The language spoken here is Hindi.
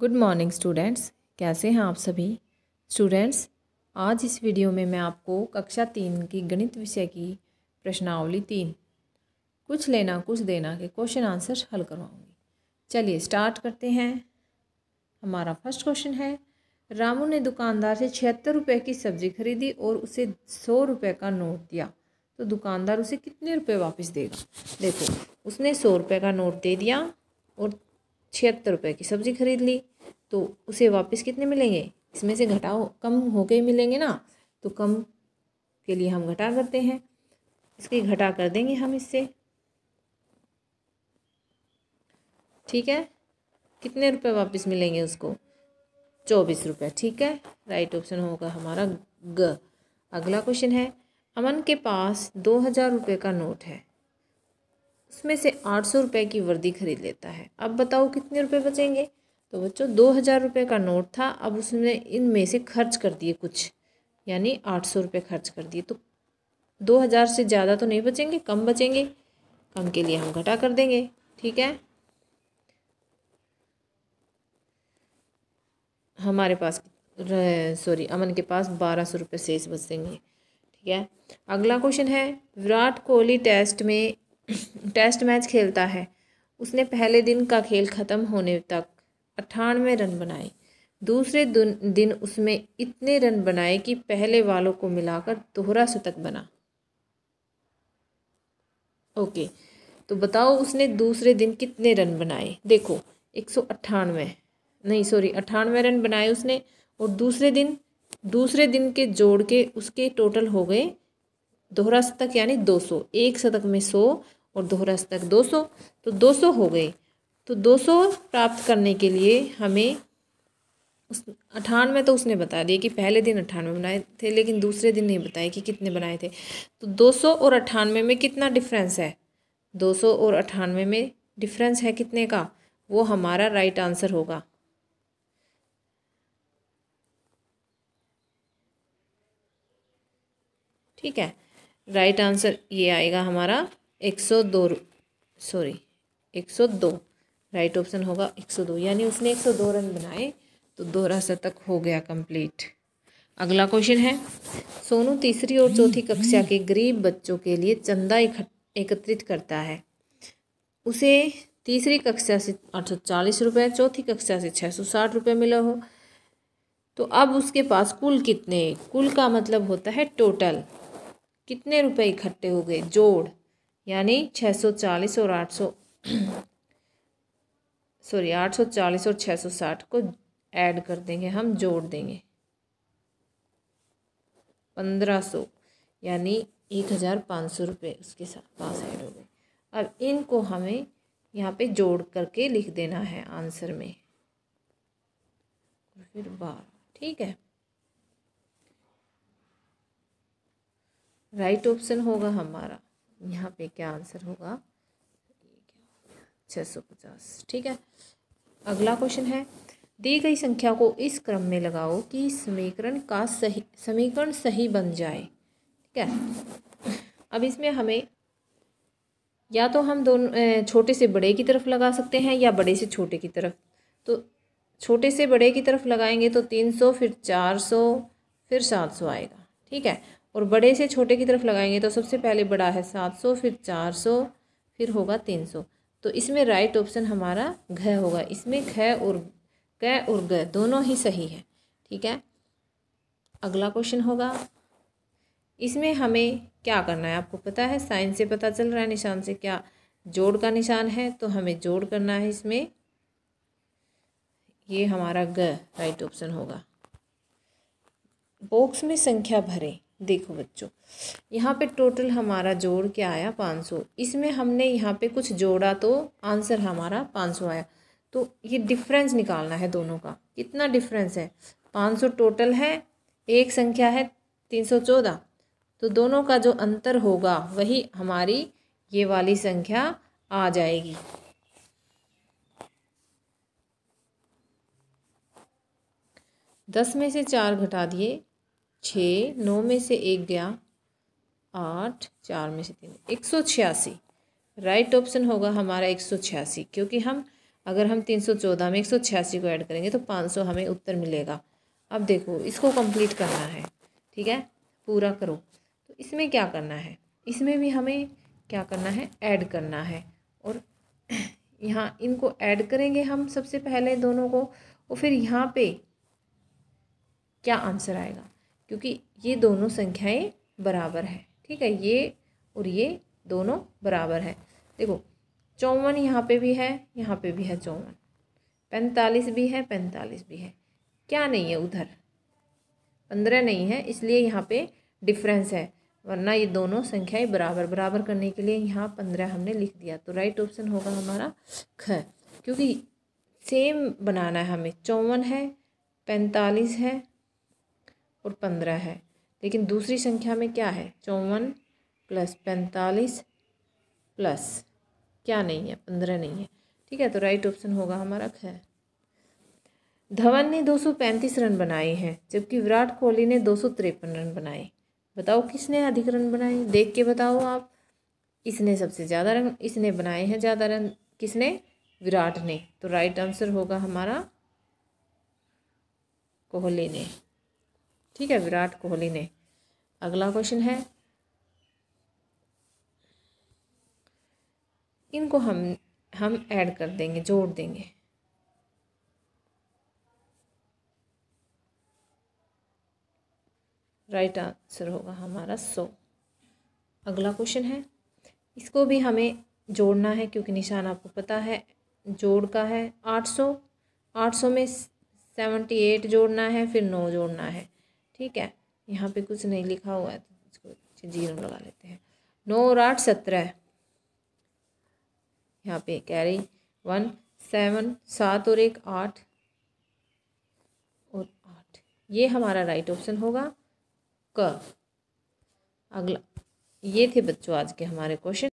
गुड मॉर्निंग स्टूडेंट्स कैसे हैं आप सभी स्टूडेंट्स आज इस वीडियो में मैं आपको कक्षा तीन की गणित विषय की प्रश्नावली तीन कुछ लेना कुछ देना के क्वेश्चन आंसर हल करवाऊंगी चलिए स्टार्ट करते हैं हमारा फर्स्ट क्वेश्चन है रामू ने दुकानदार से छिहत्तर रुपये की सब्ज़ी खरीदी और उसे सौ रुपये का नोट दिया तो दुकानदार उसे कितने रुपये वापस देगा देखो उसने सौ रुपये का नोट दे दिया और छिहत्तर रुपये की सब्ज़ी खरीद ली तो उसे वापस कितने मिलेंगे इसमें से घटाओ कम हो के मिलेंगे ना तो कम के लिए हम घटा करते हैं इसके घटा कर देंगे हम इससे ठीक है कितने रुपए वापस मिलेंगे उसको चौबीस रुपये ठीक है राइट ऑप्शन होगा हमारा ग अगला क्वेश्चन है अमन के पास दो हज़ार रुपये का नोट है उसमें से आठ सौ रुपये की वर्दी खरीद लेता है अब बताओ कितने रुपए बचेंगे तो बच्चों दो हज़ार रुपये का नोट था अब उसने इनमें से खर्च कर दिए कुछ यानी आठ सौ रुपये खर्च कर दिए तो दो हज़ार से ज़्यादा तो नहीं बचेंगे कम बचेंगे कम के लिए हम घटा कर देंगे ठीक है हमारे पास सॉरी अमन के पास बारह सौ रुपये शेष बचेंगे ठीक है अगला क्वेश्चन है विराट कोहली टेस्ट में टेस्ट मैच खेलता है उसने पहले दिन का खेल ख़त्म होने तक अट्ठानवे रन बनाए दूसरे दिन उसमें इतने रन बनाए कि पहले वालों को मिलाकर दोहरा शतक बना ओके तो बताओ उसने दूसरे दिन कितने रन बनाए देखो एक सौ अट्ठानवे नहीं सॉरी अट्ठानवे रन बनाए उसने और दूसरे दिन दूसरे दिन के जोड़ के उसके टोटल हो गए दोहरा शतक यानी दो सौ एक शतक में सौ और दोहरा शतक दो सौ तो दो सौ हो गए तो 200 प्राप्त करने के लिए हमें उस अठानवे तो उसने बता दिया कि पहले दिन अठानवे बनाए थे लेकिन दूसरे दिन नहीं बताए कि कितने बनाए थे तो 200 और अठानवे में कितना डिफरेंस है 200 और अठानवे में डिफरेंस है कितने का वो हमारा राइट आंसर होगा ठीक है राइट आंसर ये आएगा हमारा एक सौ दो सॉरी एक सौ दो राइट ऑप्शन होगा 102 यानी उसने 102 रन बनाए तो दोहरा शतक हो गया कंप्लीट अगला क्वेश्चन है सोनू तीसरी और चौथी कक्षा के गरीब बच्चों के लिए चंदा एकत्रित करता है उसे तीसरी कक्षा से आठ सौ चालीस रुपये चौथी कक्षा से छः सौ साठ रुपये मिला हो तो अब उसके पास कुल कितने कुल का मतलब होता है टोटल कितने रुपए इकट्ठे हो गए जोड़ यानी 640 और सौ सॉरी आठ सौ चालीस और छः सौ साठ को ऐड कर देंगे हम जोड़ देंगे पंद्रह सौ यानी एक हज़ार पाँच सौ रुपये उसके साथ पास ऐड हो गए अब इनको हमें यहाँ पे जोड़ करके लिख देना है आंसर में और फिर बारह ठीक है राइट ऑप्शन होगा हमारा यहाँ पे क्या आंसर होगा छः सौ पचास ठीक है अगला क्वेश्चन है दी गई संख्या को इस क्रम में लगाओ कि समीकरण का सही समीकरण सही बन जाए ठीक है अब इसमें हमें या तो हम दोनों छोटे से बड़े की तरफ लगा सकते हैं या बड़े से छोटे की तरफ तो छोटे से बड़े की तरफ लगाएंगे तो तीन सौ फिर चार सौ फिर सात सौ आएगा ठीक है और बड़े से छोटे की तरफ लगाएंगे तो सबसे पहले बड़ा है सात सौ फिर चार सौ फिर होगा तीन सौ तो इसमें राइट ऑप्शन हमारा घ होगा इसमें घ और क और ग दोनों ही सही है ठीक है अगला क्वेश्चन होगा इसमें हमें क्या करना है आपको पता है साइन से पता चल रहा है निशान से क्या जोड़ का निशान है तो हमें जोड़ करना है इसमें ये हमारा ग राइट ऑप्शन होगा बॉक्स में संख्या भरें देखो बच्चों यहाँ पे टोटल हमारा जोड़ क्या आया पाँच सौ इसमें हमने यहाँ पे कुछ जोड़ा तो आंसर हमारा पाँच सौ आया तो ये डिफरेंस निकालना है दोनों का कितना डिफरेंस है पाँच सौ टोटल है एक संख्या है तीन सौ चौदह तो दोनों का जो अंतर होगा वही हमारी ये वाली संख्या आ जाएगी दस में से चार घटा दिए छः नौ में से एक गया आठ चार में से तीन एक सौ छियासी राइट ऑप्शन होगा हमारा एक सौ छियासी क्योंकि हम अगर हम तीन सौ चौदह में एक सौ छियासी को ऐड करेंगे तो पाँच सौ हमें उत्तर मिलेगा अब देखो इसको कंप्लीट करना है ठीक है पूरा करो तो इसमें क्या करना है इसमें भी हमें क्या करना है ऐड करना है और यहाँ इनको ऐड करेंगे हम सबसे पहले दोनों को और फिर यहाँ पे क्या आंसर आएगा क्योंकि ये दोनों संख्याएं बराबर है ठीक है ये और ये दोनों बराबर है देखो चौवन यहाँ पे भी है यहाँ पे भी है चौवन पैंतालीस भी है पैंतालीस भी है क्या नहीं है उधर पंद्रह नहीं है इसलिए यहाँ पे डिफरेंस है वरना ये दोनों संख्याएं बराबर बराबर करने के लिए यहाँ पंद्रह हमने लिख दिया तो राइट ऑप्शन होगा हमारा ख क्योंकि सेम बनाना है हमें चौवन है पैंतालीस है और पंद्रह है लेकिन दूसरी संख्या में क्या है चौवन प्लस पैंतालीस प्लस क्या नहीं है पंद्रह नहीं है ठीक है तो राइट ऑप्शन होगा हमारा खैर धवन ने दो सौ पैंतीस रन बनाए हैं जबकि विराट कोहली ने दो सौ तिरपन रन बनाए बताओ किसने अधिक रन बनाए देख के बताओ आप इसने सबसे ज़्यादा रन इसने बनाए हैं ज़्यादा रन किसने विराट ने तो राइट आंसर होगा हमारा कोहली ने ठीक है विराट कोहली ने अगला क्वेश्चन है इनको हम हम ऐड कर देंगे जोड़ देंगे राइट right आंसर होगा हमारा सो अगला क्वेश्चन है इसको भी हमें जोड़ना है क्योंकि निशान आपको पता है जोड़ का है आठ सौ आठ सौ में सेवेंटी एट जोड़ना है फिर नौ जोड़ना है ठीक है यहाँ पे कुछ नहीं लिखा हुआ है तो इसको जीरो लगा लेते हैं नौ और आठ सत्रह यहाँ पे कैरी वन सेवन सात और एक आठ और आठ ये हमारा राइट ऑप्शन होगा क अगला ये थे बच्चों आज के हमारे क्वेश्चन